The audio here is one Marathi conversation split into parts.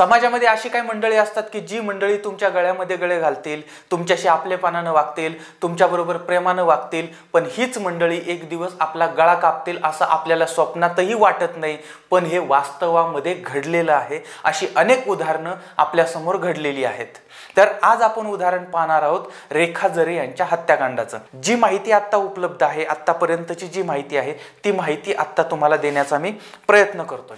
समाजामध्ये अशी काही मंडळी असतात की जी मंडळी तुमच्या गळ्यामध्ये गळे घालतील तुमच्याशी आपलेपणानं वागतील तुमच्याबरोबर प्रेमानं वागतील पण हीच मंडळी एक दिवस आपला गळा कापतील असं आपल्याला स्वप्नातही वाटत नाही पण हे वास्तवामध्ये घडलेलं आहे अशी अनेक उदाहरणं आपल्यासमोर घडलेली आहेत तर आज आपण उदाहरण पाहणार आहोत रेखा जरे यांच्या हत्याकांडाचं जी माहिती आत्ता उपलब्ध आहे आत्तापर्यंतची जी माहिती आहे ती माहिती आत्ता तुम्हाला देण्याचा मी प्रयत्न करतोय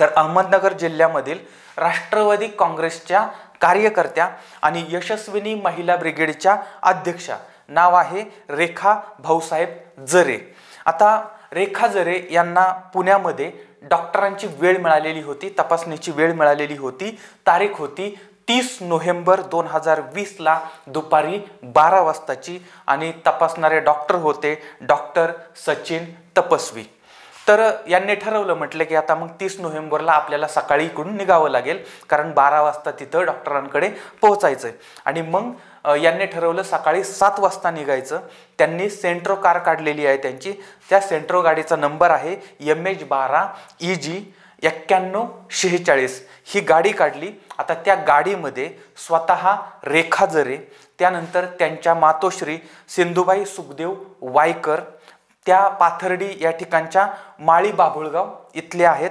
तर अहमदनगर जिल्ह्यामधील राष्ट्रवादी काँग्रेसच्या कार्यकर्त्या आणि यशस्विनी महिला ब्रिगेडच्या अध्यक्षा नाव आहे रेखा भाऊसाहेब जरे आता रेखा जरे यांना पुण्यामध्ये डॉक्टरांची वेळ मिळालेली होती तपासणीची वेळ मिळालेली होती तारीख होती तीस नोव्हेंबर दोन हजार वीसला दुपारी बारा वाजताची आणि तपासणारे डॉक्टर होते डॉक्टर सचिन तपस्वी तर यांनी ठरवलं म्हटलं की आता मग तीस नोव्हेंबरला आपल्याला सकाळी इकडून निघावं लागेल कारण बारा वाजता तिथं डॉक्टरांकडे पोहोचायचं आहे आणि मग यांनी ठरवलं सकाळी सात वाजता निघायचं त्यांनी सेंट्रो कार काढलेली आहे त्यांची त्या सेंट्रो गाडीचा नंबर आहे एम एच बारा ई जी एक्क्याण्णव शेहेचाळीस ही गाडी काढली आता त्या गाडीमध्ये स्वत रेखा जरे त्यानंतर त्यांच्या मातोश्री सिंधुबाई सुखदेव वायकर त्या पाथर्डी या ठिकाणच्या माळी बाभुळगाव इथले आहेत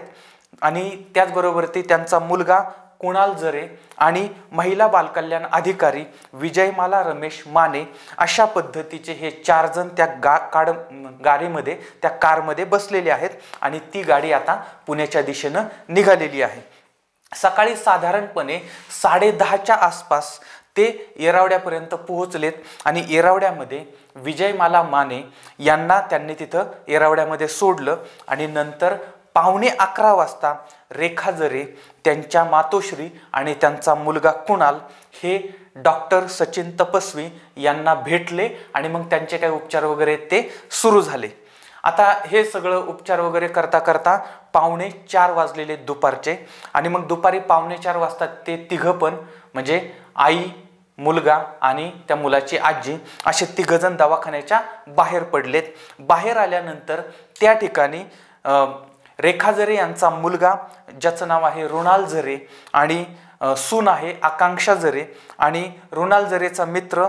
आणि त्याचबरोबर ते त्यांचा मुलगा कुणाल जरे आणि महिला बालकल्याण अधिकारी विजयमाला रमेश माने अशा पद्धतीचे हे चार जण त्या गा काड गाडीमध्ये त्या कारमध्ये बसलेले आहेत आणि ती गाडी आता पुण्याच्या दिशेनं निघालेली आहे सकाळी साधारणपणे साडे दहाच्या आसपास ते येरावड्यापर्यंत पोहोचलेत आणि येरावड्यामध्ये विजयमाला माने यांना त्यांनी तिथं येरावड्यामध्ये सोडलं आणि नंतर पावणे अकरा वाजता रेखा जरे त्यांच्या मातोश्री आणि त्यांचा मुलगा कुणाल हे डॉक्टर सचिन तपस्वी यांना भेटले आणि मग त्यांचे काही उपचार वगैरे ते सुरू झाले आता हे सगळं उपचार वगैरे करता करता पावणे चार वाजलेले दुपारचे आणि मग दुपारी पावणे चार वाजता ते तिघं पण म्हणजे आई मुलगा आणि त्या मुलाची आजी असे तिघजण दवाखान्याच्या बाहेर पडलेत बाहेर आल्यानंतर त्या ठिकाणी रेखा झरे यांचा मुलगा ज्याचं नाव आहे रुणाल झरे आणि सून आहे आकांक्षा झरे आणि रुणाल झरेचा मित्र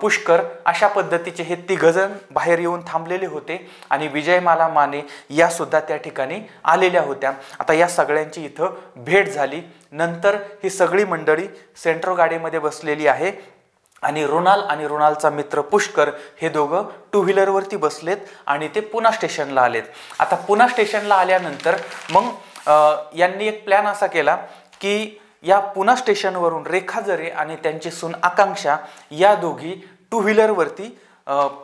पुष्कर अशा पद्धतीचे हे तिघजण बाहेर येऊन थांबलेले होते आणि विजयमाला माने यासुद्धा त्या ठिकाणी आलेल्या होत्या आता या सगळ्यांची इथं भेट झाली नंतर ही सगळी मंडळी सेंट्रो गाडीमध्ये बसलेली आहे आणि रुणाल आणि रोनालचा मित्र पुष्कर हे दोघं टू व्हीलरवरती बसलेत आणि ते पुन्हा स्टेशनला आलेत आता पुन्हा स्टेशनला आल्यानंतर मग यांनी एक प्लॅन असा केला की या स्टेशन स्टेशनवरून रेखा जरे आणि त्यांची सून आकांक्षा या दोघी टू व्हीलरवरती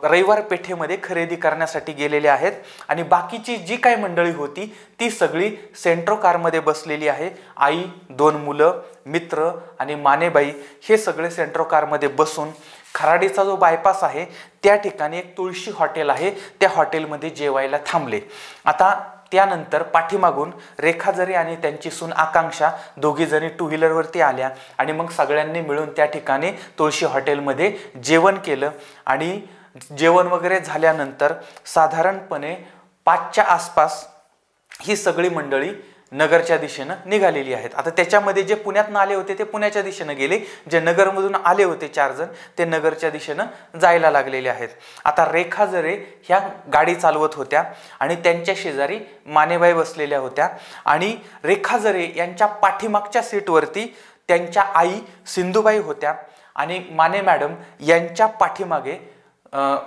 रविवार पेठेमध्ये खरेदी करण्यासाठी गेलेले आहेत आणि बाकीची जी काय मंडळी होती ती सगळी सेंट्रो कारमध्ये बसलेली आहे आई दोन मुलं मित्र आणि मानेबाई हे सगळे सेंट्रो कारमध्ये बसून खराडीचा जो बायपास आहे त्या ठिकाणी एक तुळशी हॉटेल आहे त्या हॉटेलमध्ये जेवायला थांबले आता त्यानंतर पाठीमागून रेखा जरी आणि त्यांची सून आकांक्षा दोघी टू व्हीलरवरती आल्या आणि मग सगळ्यांनी मिळून त्या ठिकाणी तुळशी हॉटेलमध्ये जेवण केलं आणि जेवण वगैरे झाल्यानंतर साधारणपणे पाचच्या आसपास ही सगळी मंडळी नगरच्या दिशेनं निघालेली आहेत आता त्याच्यामध्ये जे पुण्यात आले होते ते पुण्याच्या दिशेनं गेले जे नगरमधून आले होते चार जण ते नगरच्या दिशेनं जायला लागलेले आहेत आता रेखा जरे ह्या गाडी चालवत होत्या आणि त्यांच्या शेजारी मानेबाई बसलेल्या होत्या आणि रेखा जरे यांच्या पाठीमागच्या सीटवरती त्यांच्या आई सिंधुबाई होत्या आणि माने मॅडम यांच्या पाठीमागे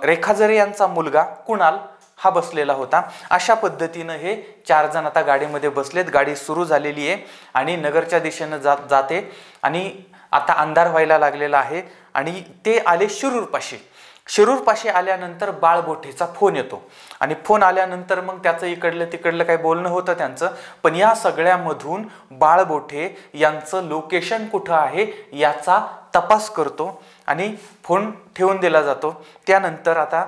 रेखा जरे यांचा मुलगा कुणाल हा बसलेला होता अशा पद्धतीनं हे चार जण आता गाडीमध्ये बसलेत गाडी सुरू झालेली आहे आणि नगरच्या दिशेनं जात जाते आणि आता अंधार व्हायला लागलेला आहे आणि ते आले शिरूरपाशी शिरूरपाशी आल्यानंतर बाळबोठेचा फोन येतो आणि फोन आल्यानंतर मग त्याचं इकडलं तिकडलं काही बोलणं होतं त्यांचं पण या सगळ्यामधून बाळबोठे यांचं लोकेशन कुठं आहे याचा तपास करतो आणि फोन ठेवून दिला जातो त्यानंतर आता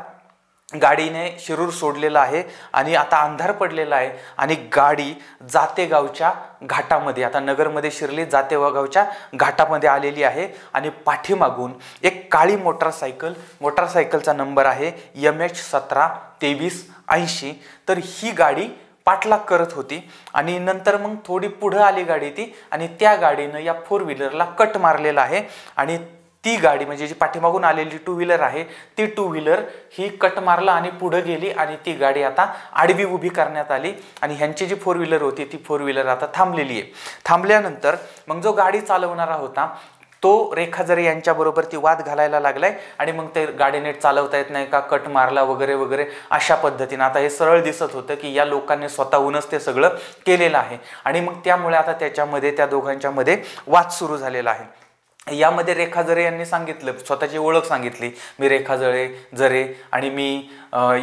गाडीने शिरूर सोडलेलं आहे आणि आता अंधार पडलेला आहे आणि गाडी जातेगावच्या घाटामध्ये आता नगरमध्ये शिरली जातेगावच्या घाटामध्ये आलेली आहे आणि पाठीमागून एक काळी मोटारसायकल मोटारसायकलचा नंबर आहे यम एच सतरा तेवीस ऐंशी तर ही गाडी पाठलाग करत होती आणि नंतर मग थोडी पुढं आली गाडी ती आणि त्या गाडीनं या फोर व्हीलरला कट मारलेला आहे आणि ती गाडी म्हणजे जी पाठीमागून आलेली टू व्हीलर आहे ती टू व्हीलर ही कट मारला आणि पुढं गेली आणि ती गाडी आता आडवी उभी करण्यात आली आणि ह्यांची जी फोर व्हीलर होती ती फोर व्हीलर आता थांबलेली आहे थांबल्यानंतर मग जो गाडी चालवणारा होता तो रेखा जरी यांच्याबरोबर ती वाद घालायला लागलाय आणि मग ते गाडी नेट चालवता येत नाही का कट मारला वगैरे वगैरे अशा पद्धतीनं आता हे सरळ दिसत होतं की या लोकांनी स्वतःहूनच ते सगळं केलेलं आहे आणि मग त्यामुळे आता त्याच्यामध्ये त्या दोघांच्यामध्ये वाद सुरू झालेला आहे यामध्ये रेखा जरे यांनी सांगितलं स्वतःची ओळख सांगितली मी रेखा जळे जरे आणि मी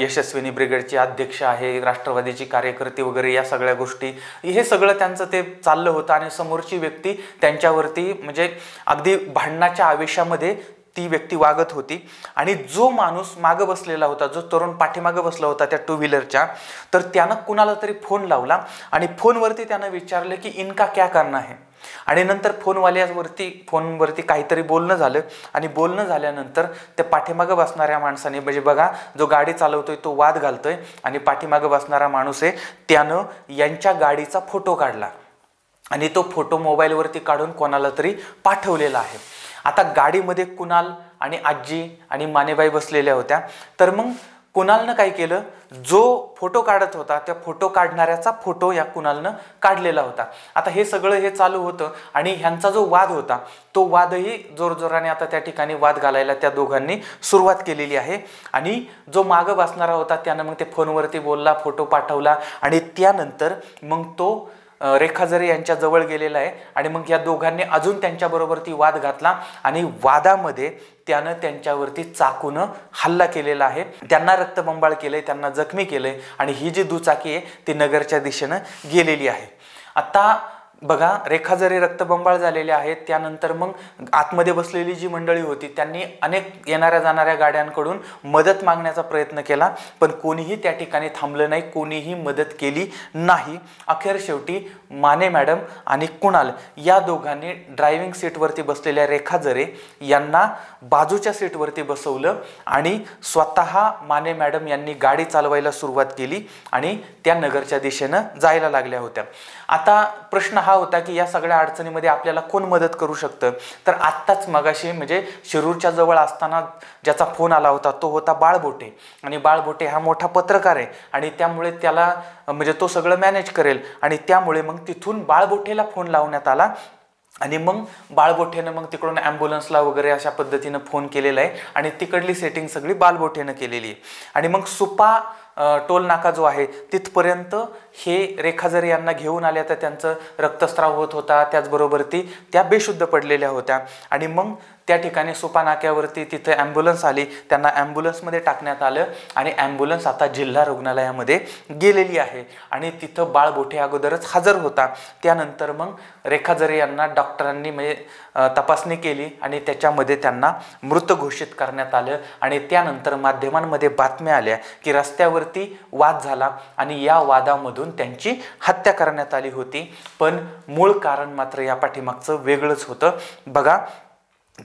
यशस्विनी ब्रिगेडची अध्यक्ष आहे राष्ट्रवादीची कार्यकर्ती वगैरे या सगळ्या गोष्टी हे सगळं त्यांचं ते चाललं होतं आणि समोरची व्यक्ती त्यांच्यावरती म्हणजे अगदी भांडणाच्या आवेशामध्ये ती व्यक्ती वागत होती आणि जो माणूस मागं बसलेला होता जो तरुण पाठीमागं बसला होता त्या टू व्हीलरच्या तर त्यानं कुणाला तरी फोन लावला आणि फोनवरती त्यानं विचारलं की इनका क्या करणं आहे आणि नंतर फोनवाल्यावरती फोनवरती काहीतरी बोलणं झालं आणि बोलणं झाल्यानंतर त्या पाठीमागं बसणाऱ्या माणसाने म्हणजे बघा जो गाडी चालवतोय तो वाद घालतोय आणि पाठीमागं बसणारा माणूस आहे त्यानं यांच्या गाडीचा फोटो काढला आणि तो फोटो मोबाईलवरती काढून कोणाला तरी पाठवलेला आहे आता गाडीमध्ये कुणाल आणि आजी आणि मानेबाई बसलेल्या होत्या तर मग कुणालनं काय केलं जो फोटो काढत होता त्या फोटो काढणाऱ्याचा फोटो या कुणालनं काढलेला होता आता हे सगळं हे चालू होतं आणि ह्यांचा जो वाद होता तो वादही जोरजोराने आता त्या ठिकाणी वाद घालायला त्या दोघांनी सुरुवात केलेली आहे आणि जो मागं बसणारा होता त्यानं मग ते फोनवरती बोलला फोटो पाठवला आणि त्यानंतर मग तो रेखाजरे यांच्या जवळ गेलेला आहे आणि मग या दोघांनी अजून त्यांच्याबरोबर ती वाद घातला आणि वादामध्ये त्यानं त्यांच्यावरती चाकूनं हल्ला केलेला आहे त्यांना रक्तबंबाळ केलं आहे त्यांना जखमी केलं आणि ही जी दुचाकी आहे ती नगरच्या दिशेनं गेलेली आहे आता बघा रेखाजरे रक्तबंबाळ झालेले आहेत त्यानंतर मग आतमध्ये बसलेली जी मंडळी होती त्यांनी अनेक येणाऱ्या जाणाऱ्या गाड्यांकडून मदत मागण्याचा प्रयत्न केला पण कोणीही त्या ठिकाणी थांबलं नाही कोणीही मदत केली नाही अखेर शेवटी माने मॅडम आणि कुणाल या दोघांनी ड्रायव्हिंग सीटवरती बसलेल्या रेखाजरे यांना बाजूच्या सीटवरती बसवलं आणि स्वतः माने मॅडम यांनी गाडी चालवायला सुरुवात केली आणि त्या नगरच्या दिशेनं जायला लागल्या होत्या आता प्रश्न हा होता की या सगळ्या अडचणीमध्ये आपल्याला कोण मदत करू शकतं तर आत्ताच मगाशी म्हणजे शिरूरच्या जवळ असताना ज्याचा फोन आला होता तो होता बाळबोटे आणि बाळबोटे हा मोठा पत्रकार आहे आणि त्यामुळे त्याला म्हणजे तो सगळं मॅनेज करेल आणि त्यामुळे मग तिथून बाळबोटेला फोन लावण्यात आला आणि मग बाळबोठेनं मग तिकडून ॲम्ब्युलन्सला वगैरे अशा पद्धतीनं फोन केलेला आहे आणि तिकडली सेटिंग सगळी बाळबोठेनं केलेली आहे आणि मग सुपा टोल नाका जो आहे तिथपर्यंत हे रेखाजरे यांना घेऊन आल्या तर त्यांचं रक्तस्राव होत होता त्याचबरोबर ती त्या बेशुद्ध पडलेल्या होत्या आणि मग त्या ठिकाणी सुपा नाक्यावरती तिथे ॲम्ब्युलन्स आली त्यांना ॲम्ब्युलन्समध्ये टाकण्यात आलं आणि ॲम्ब्युलन्स आता जिल्हा रुग्णालयामध्ये गेलेली आहे आणि तिथं बाळ बोठे अगोदरच हजर होता त्यानंतर मग रेखा जरे यांना डॉक्टरांनी म्हणजे तपासणी केली आणि त्याच्यामध्ये त्यांना मृत घोषित करण्यात आलं आणि त्यानंतर माध्यमांमध्ये बातम्या आल्या की रस्त्यावरती वाद झाला आणि या वादामधून त्यांची हत्या करण्यात आली होती पण मूळ कारण मात्र या पाठीमागचं वेगळंच होतं बघा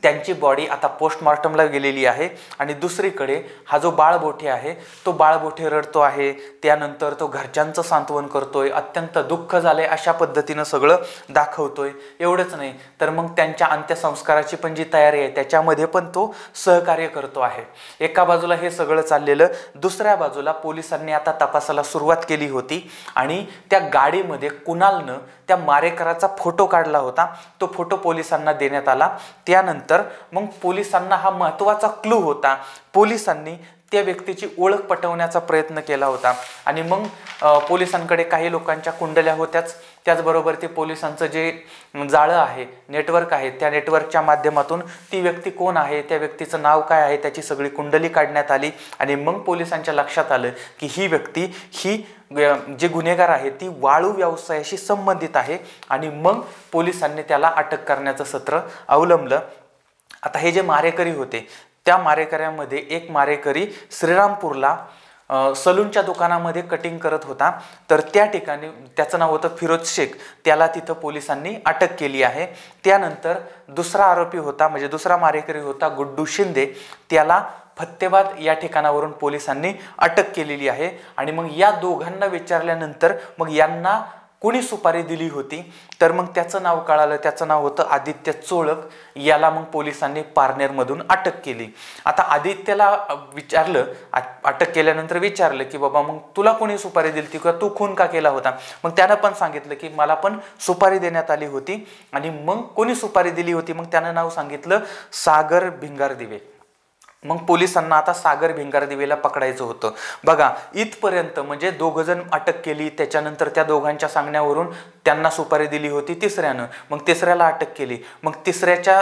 त्यांची बॉडी आता पोस्टमॉर्टमला गेलेली आहे आणि दुसरीकडे हा जो बाळबोठे आहे तो बाळबोठे रडतो आहे त्यानंतर तो घरच्यांचं सांत्वन करतोय अत्यंत दुःख झाले अशा पद्धतीनं सगळं दाखवतोय एवढंच नाही तर मग त्यांच्या अंत्यसंस्काराची पण जी तयारी आहे त्याच्यामध्ये पण तो सहकार्य करतो आहे एका बाजूला हे सगळं चाललेलं दुसऱ्या बाजूला पोलिसांनी आता तपासाला सुरुवात केली होती आणि त्या गाडीमध्ये कुणालनं त्या मारेकराचा फोटो काढला होता तो फोटो पोलिसांना देण्यात आला त्यानंतर मग पोलिसांना हा महत्त्वाचा क्लू होता पोलिसांनी त्या व्यक्तीची ओळख पटवण्याचा प्रयत्न केला होता आणि मग पोलिसांकडे काही लोकांच्या कुंडल्या होत्याच त्याचबरोबर ते पोलिसांचं जे जाळं आहे नेटवर्क आहे त्या नेटवर्कच्या माध्यमातून ती व्यक्ती कोण आहे त्या व्यक्तीचं नाव काय आहे त्याची सगळी कुंडली काढण्यात आली आणि मग पोलिसांच्या लक्षात आलं की ही व्यक्ती ही जे गुन्हेगार आहे ती वाळू व्यवसायाशी संबंधित आहे आणि मग पोलिसांनी त्याला अटक करण्याचं सत्र अवलंबलं आता हे जे मारेकरी होते त्या मारेकऱ्यामध्ये एक मारेकरी श्रीरामपूरला सलूनच्या दुकानामध्ये कटिंग करत होता तर त्या ठिकाणी त्याचं नाव होतं फिरोज शेख त्याला तिथं पोलिसांनी अटक केली आहे त्यानंतर दुसरा आरोपी होता म्हणजे दुसरा मारेकरी होता गुड्डू शिंदे त्याला फत्तेबाद या ठिकाणावरून पोलिसांनी अटक केलेली आहे आणि मग या दोघांना विचारल्यानंतर मग यांना कुणी सुपारी दिली होती तर मग त्याचं नाव कळालं त्याचं नाव होतं आदित्य चोळक याला मग पोलिसांनी पारनेरमधून अटक केली आता आदित्यला विचारलं अटक केल्यानंतर विचारलं की बाबा मग तुला कोणी सुपारी दिली होती किंवा तू खून का केला होता मग त्यानं पण सांगितलं की मला पण सुपारी देण्यात आली होती आणि मग कोणी सुपारी दिली होती मग त्यानं नाव सांगितलं सागर भिंगार दिवे मग पोलिसांना आता सागर दिवेला पकडायचं होतं बघा इथपर्यंत म्हणजे दोघंजण अटक केली त्याच्यानंतर त्या दोघांच्या सांगण्यावरून त्यांना सुपारी दिली होती तिसऱ्यानं मग तिसऱ्याला अटक केली मग तिसऱ्याच्या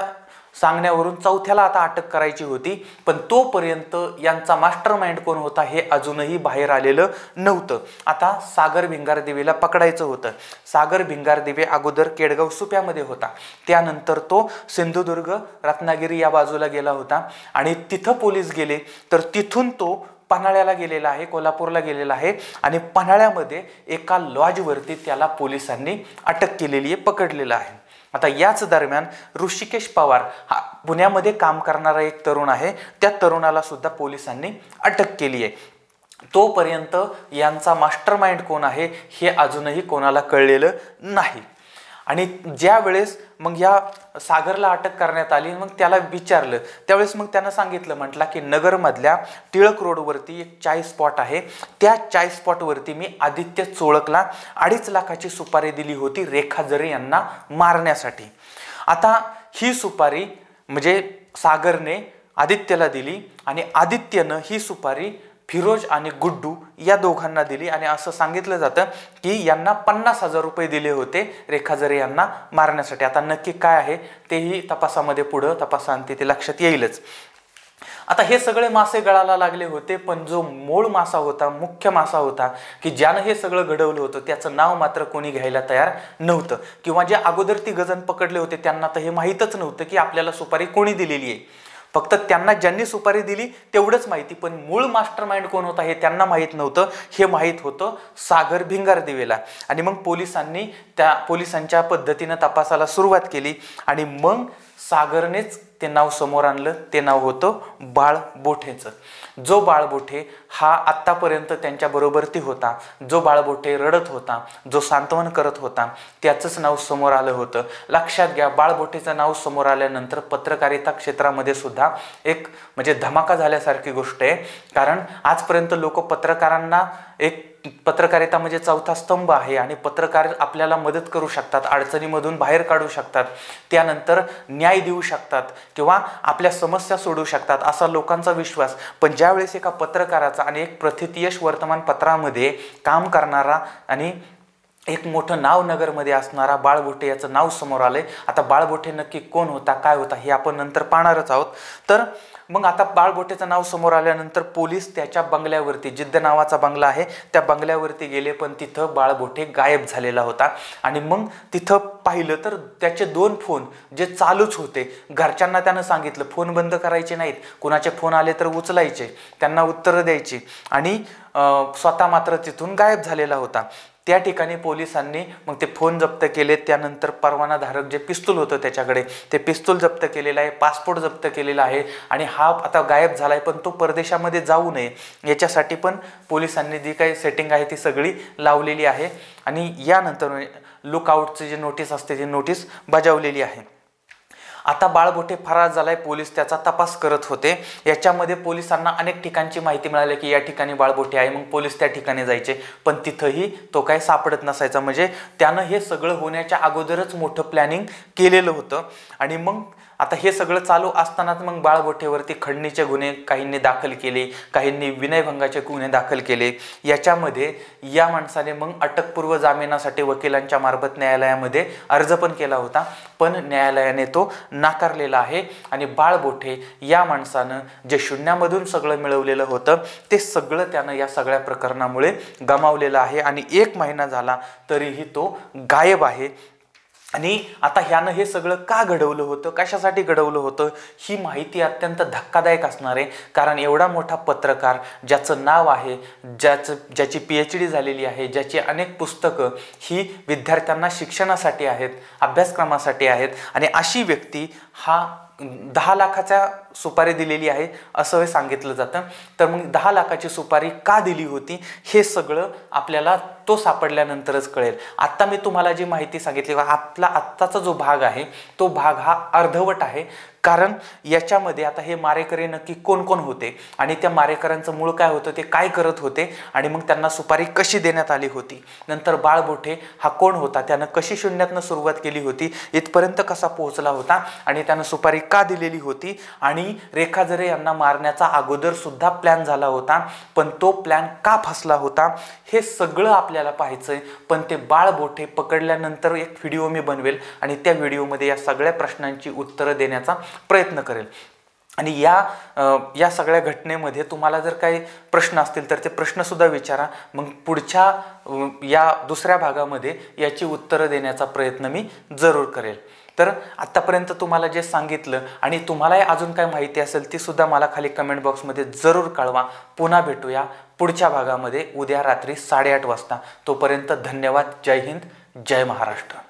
सांगण्यावरून चौथ्याला आता अटक करायची होती पण तोपर्यंत यांचा मास्टर माइंड कोण होता हे अजूनही बाहेर आलेलं नव्हतं आता सागर भिंगारदेवीला पकडायचं होतं सागर भिंगारदेवी अगोदर केडगाव सुप्यामध्ये होता त्यानंतर तो सिंधुदुर्ग रत्नागिरी या बाजूला गेला होता आणि तिथं पोलीस गेले तर तिथून तो पन्हाळ्याला गेलेला आहे कोल्हापूरला गेलेला आहे आणि पन्हाळ्यामध्ये एका लॉजवरती त्याला पोलिसांनी अटक केलेली आहे पकडलेलं आहे आता याच दरम्यान ऋषिकेश पवार हा पुण्यामध्ये काम करणारा एक तरुण आहे त्या तरुणाला सुद्धा पोलिसांनी अटक केली आहे तोपर्यंत यांचा मास्टर माइंड कोण आहे हे अजूनही कोणाला कळलेलं नाही आणि ज्या वेळेस मग या सागरला अटक करण्यात आली मग त्याला विचारलं त्यावेळेस मग त्यांना सांगितलं म्हटलं की नगरमधल्या टिळक रोडवरती एक चाय स्पॉट आहे त्या चाय स्पॉटवरती मी आदित्य चोळकला अडीच लाखाची सुपारी दिली होती रेखा जरे यांना मारण्यासाठी आता ही सुपारी म्हणजे सागरने आदित्यला दिली आणि आदित्यनं ही सुपारी फिरोज आणि गुड्डू या दोघांना दिली आणि असं सांगितलं जातं की यांना पन्नास हजार रुपये दिले होते रेखाजरे यांना मारण्यासाठी आता नक्की काय आहे तेही तपासामध्ये पुढं तपासांती ते लक्षात येईलच आता हे सगळे मासे गळाला लागले होते पण जो मूळ मासा होता मुख्य मासा होता की ज्यानं हे सगळं घडवलं होतं त्याचं नाव मात्र कोणी घ्यायला तयार नव्हतं किंवा जे अगोदर ती गजन पकडले होते त्यांना तर हे माहीतच नव्हतं की आपल्याला सुपारी कोणी दिलेली आहे फक्त त्यांना ज्यांनी सुपारी दिली तेवढंच माहिती पण मूळ मास्टर माइंड कोण होता हे त्यांना माहीत नव्हतं हे माहीत होतं सागर भिंगार दिवेला आणि मग पोलिसांनी त्या पोलिसांच्या पद्धतीनं तपासाला सुरुवात केली आणि मग सागरनेच ते नाव समोर आणलं ते नाव होतं बाळबोठेचं जो बाळबोठे हा आत्तापर्यंत त्यांच्याबरोबरती होता जो बाळबोठे रडत होता जो सांत्वन करत होता त्याचंच नाव समोर आलं होतं लक्षात घ्या बाळबोठेचं नाव समोर आल्यानंतर पत्रकारिता क्षेत्रामध्ये सुद्धा एक म्हणजे धमाका झाल्यासारखी गोष्ट आहे कारण आजपर्यंत लोक पत्रकारांना एक पत्रकारिता म्हणजे चौथा स्तंभ आहे आणि पत्रकार आपल्याला मदत करू शकतात अडचणीमधून बाहेर काढू शकतात त्यानंतर न्याय देऊ शकतात किंवा आपल्या समस्या सोडू शकतात असा लोकांचा विश्वास पण ज्यावेळेस एका पत्रकाराचा आणि एक प्रथितयश वर्तमानपत्रामध्ये काम करणारा आणि एक मोठं नाव नगरमध्ये असणारा बाळबोटे याचं नाव समोर आलं आहे आता बाळबोटे नक्की कोण होता काय होता हे आपण नंतर पाहणारच आहोत तर मग आता बाळबोटेचं नाव समोर आल्यानंतर पोलीस त्याच्या बंगल्यावरती जिद्द नावाचा बंगला आहे त्या बंगल्यावरती गेले पण तिथं बाळबोटे गायब झालेला होता आणि मग तिथं पाहिलं तर त्याचे दोन फोन जे चालूच होते घरच्यांना त्यानं सांगितलं फोन बंद करायचे नाहीत कुणाचे फोन आले तर उचलायचे त्यांना उत्तरं द्यायची आणि स्वतः मात्र तिथून गायब झालेला होता त्या ठिकाणी पोलिसांनी मग ते फोन जप्त केले त्यानंतर परवानाधारक जे पिस्तूल होतं त्याच्याकडे ते पिस्तूल जप्त केलेलं आहे पासपोर्ट जप्त केलेला आहे आणि हा आता गायब झाला आहे पण तो परदेशामध्ये जाऊ नये याच्यासाठी पण पोलिसांनी जी काही सेटिंग आहे ती सगळी लावलेली आहे आणि यानंतर लुकआउटचे जी नोटीस असते ती नोटीस बजावलेली आहे आता बाळबोटे फरार झालाय पोलीस त्याचा तपास करत होते याच्यामध्ये पोलिसांना अनेक ठिकाणची माहिती मिळाली की या ठिकाणी बाळबोटे आहे मग पोलीस त्या ठिकाणी जायचे पण तिथंही तो काय सापडत नसायचा म्हणजे त्यानं हे सगळं होण्याच्या अगोदरच मोठं प्लॅनिंग केलेलं होतं आणि मग आता हे सगळं चालू असतानाच मग बाळबोठेवरती खडणीचे गुन्हे काहींनी दाखल केले काहींनी विनयभंगाचे गुन्हे दाखल केले याच्यामध्ये या माणसाने मग अटकपूर्व जामिनासाठी वकिलांच्या मार्फत न्यायालयामध्ये अर्ज पण केला होता पण न्यायालयाने तो नाकारलेला आहे आणि बाळबोठे या माणसानं जे शून्यामधून सगळं मिळवलेलं होतं ते सगळं त्यानं या सगळ्या प्रकरणामुळे गमावलेलं आहे आणि एक महिना झाला तरीही तो गायब आहे आणि आता ह्यानं हे सगळं का घडवलं होतं कशासाठी घडवलं होतं ही माहिती अत्यंत धक्कादायक असणार आहे कारण एवढा मोठा पत्रकार ज्याचं नाव आहे ज्याचं ज्याची पी एच डी झालेली आहे ज्याची अनेक पुस्तकं ही विद्यार्थ्यांना शिक्षणासाठी आहेत अभ्यासक्रमासाठी आहेत आणि अशी व्यक्ती हा दहा लाखाच्या सुपारी दिलेली आहे असं हे सांगितलं जातं तर मग दहा लाखाची सुपारी का दिली होती हे सगळं आपल्याला तो सापडल्यानंतरच कळेल आत्ता मी तुम्हाला जी माहिती सांगितली आपला आत्ताचा जो भाग आहे तो भाग हा अर्धवट आहे कारण याच्यामध्ये आता हे मारेकरी नक्की कोण कोण होते आणि त्या मारेकऱ्यांचं मूळ काय होतं ते काय करत होते आणि मग त्यांना सुपारी कशी देण्यात आली होती नंतर बाळबोठे हा कोण होता त्यानं कशी शून्यातनं सुरुवात केली होती इथपर्यंत कसा पोहोचला होता आणि त्यानं सुपारी का दिलेली होती आणि आणि रेखा जरे यांना मारण्याचा अगोदर सुद्धा प्लॅन झाला होता पण तो प्लॅन का फसला होता हे सगळं आपल्याला पाहायचंय पण ते बोठे पकडल्यानंतर एक व्हिडिओ मी बनवेल आणि त्या व्हिडिओमध्ये या सगळ्या प्रश्नांची उत्तरं देण्याचा प्रयत्न करेल आणि या या सगळ्या घटनेमध्ये तुम्हाला जर काही प्रश्न असतील तर ते प्रश्नसुद्धा विचारा मग पुढच्या या दुसऱ्या भागामध्ये याची उत्तरं देण्याचा प्रयत्न मी जरूर करेल तर आत्तापर्यंत तुम्हाला जे सांगितलं आणि तुम्हालाही अजून काय माहिती असेल ती सुद्धा मला खाली कमेंट बॉक्समध्ये जरूर कळवा पुन्हा भेटूया पुढच्या भागामध्ये उद्या रात्री साडेआठ वाजता तोपर्यंत धन्यवाद जय हिंद जय महाराष्ट्र